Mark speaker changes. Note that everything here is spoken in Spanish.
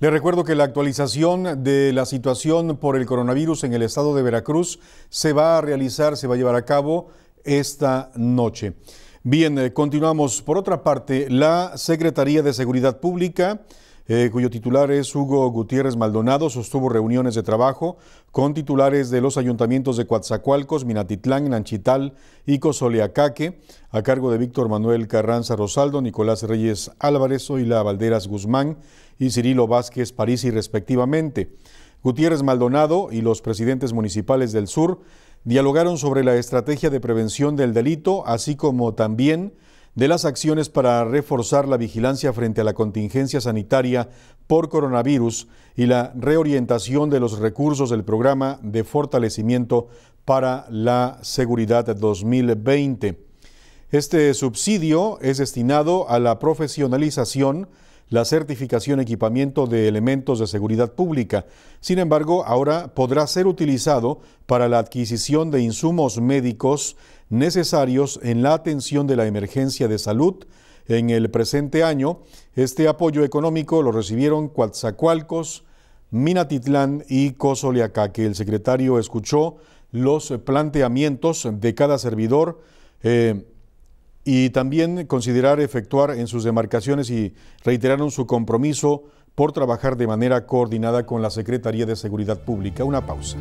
Speaker 1: Le recuerdo que la actualización de la situación por el coronavirus en el estado de Veracruz se va a realizar, se va a llevar a cabo esta noche. Bien, eh, continuamos. Por otra parte, la Secretaría de Seguridad Pública eh, cuyo titular es Hugo Gutiérrez Maldonado, sostuvo reuniones de trabajo con titulares de los ayuntamientos de Coatzacoalcos, Minatitlán, Nanchital y Cosoleacaque, a cargo de Víctor Manuel Carranza Rosaldo, Nicolás Reyes Álvarez, Oila Valderas Guzmán y Cirilo Vázquez Parisi, respectivamente. Gutiérrez Maldonado y los presidentes municipales del sur dialogaron sobre la estrategia de prevención del delito, así como también de las acciones para reforzar la vigilancia frente a la contingencia sanitaria por coronavirus y la reorientación de los recursos del programa de fortalecimiento para la seguridad 2020. Este subsidio es destinado a la profesionalización la certificación equipamiento de elementos de seguridad pública. Sin embargo, ahora podrá ser utilizado para la adquisición de insumos médicos necesarios en la atención de la emergencia de salud. En el presente año, este apoyo económico lo recibieron Coatzacoalcos, Minatitlán y Que El secretario escuchó los planteamientos de cada servidor. Eh, y también considerar efectuar en sus demarcaciones y reiteraron su compromiso por trabajar de manera coordinada con la Secretaría de Seguridad Pública. Una pausa.